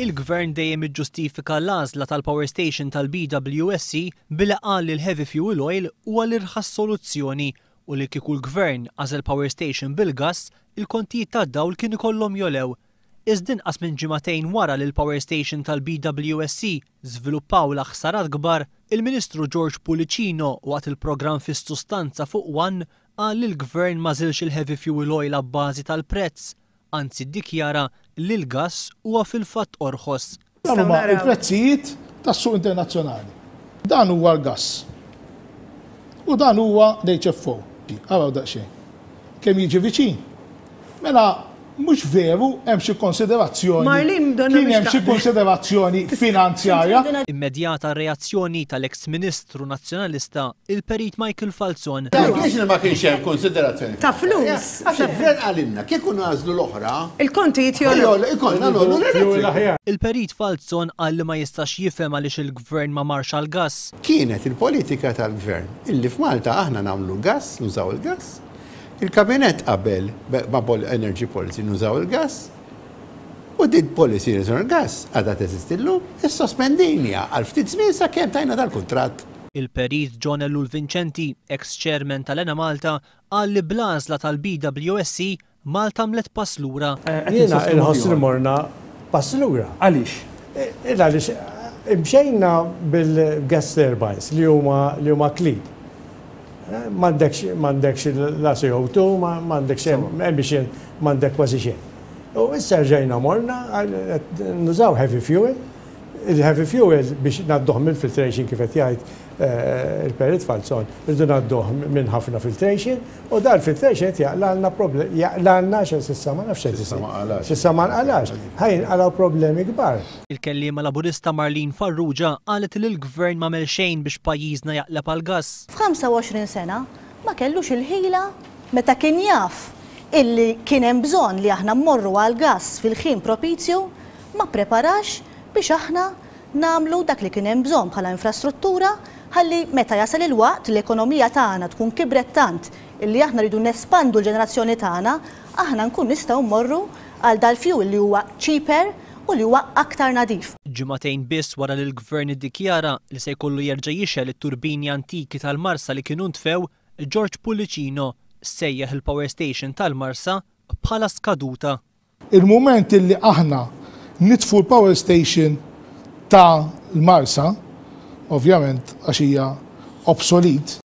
Il-gvern dejjem iġġustifika l-għażla tal-Power Station tal-BWSC billi qal li l-heavy fuel oil huwa l-irħas soluzzjoni u li kieku l-gvern għażel Power Station bil-gas il-kontijiet tad-dawl kien ikollhom jolew. Iżdin qas minn ġimatejn wara li l-Power Station tal-BWSC żviluppaw l-aħsarat kbar, il-Ministru George Pulicino waqt il-programm fis-sustanza fuq wan qal li l-gvern ma żilx il-heavy fuel oil għabbażi tal-prezz, anzi ddikjara li l-gas huwa fil-fatt orħos. Dan huma il-prezzijiet tas-suq internazzjonali. Dan huwa l-gas. U dan huwa l-HFO. Għabaw Kemm jiġi viċin. Mela mux veru hemm xi konsiderazzjoni. Marlin Kien hemm xi konsiderazzjoni finanzjarja. Immedjata reazzjoni tal ex Ministru Nazzjonalista il-perit Michael Falzon. Kiex li ma kienx hemm konsiderazzjoni. Ta' flus. Eh, Għaxifren għalimna, Kieku kun l-oħra. Il-kontijiet jollu. Il-perit Falzon għal li ma jistax jifhem għaliex il-gvern ma marx għal gas. Kienet il-politika tal-gvern illi f'Malta aħna nagħmlu gas, nużaw il-gas, Il-kabinet qabel ma' energy policy nużaw il-gas u did policy nużaw il-gas għadha teżistillu il sospendinja għal ftit żmien sa' tajna dal-kuntratt. Il-perit John Ellul Vincenti, ex-chairman tal-Ena Malta, għal li blazla tal-BWSC Malta mlet paslura. Eh, Jena il-ħosri morna paslura. Għalix? Eh, Għalix, eh, imxejna bil-gas turbines li huma klid mandekx la CO2, mandekx ambition, mandek kważi xie. U issa ġejna morna, nużaw heavy fuel, il-heavy fuel biex naddoħ minn filtration kif qed jgħid eh, il-perit falzon, rridu naddoħ minn ħafna filtration u dal filtration qed jaqlalna problem, jaqlalna xejn s'issa ma nafx qed S'issa ma nqalax, ħajn għalaw problemi kbar. Il-kelliema laburista Marlin Farrugia qalet li l-gvern ma mel xejn biex pajjiżna jaqleb għal gass. F'25 sena ma kellux il-ħila meta kien jaf illi kien hemm bżonn li aħna mmorru għal gass fil-ħin propizju ma preparax biex aħna namlu dak li kien hemm bżonn bħala infrastruttura ħalli meta jasal il-waqt l-ekonomija tagħna tkun kibret tant illi aħna rridu nespandu l-ġenerazzjoni tagħna, aħna nkun nistgħu mmorru għal dal-fuel li huwa cheaper u li huwa aktar nadif. Ġimatejn biss wara li l-gvern iddikjara li se jkollu jerġa' jixel it-turbini antiki tal-Marsa li kienu ntfew, George Pulicino sejjaħ il-Power Station tal-Marsa bħala skaduta. Il-moment illi aħna nitfu l-power station ta' l-Marsa, ovvjament għaxija obsolit,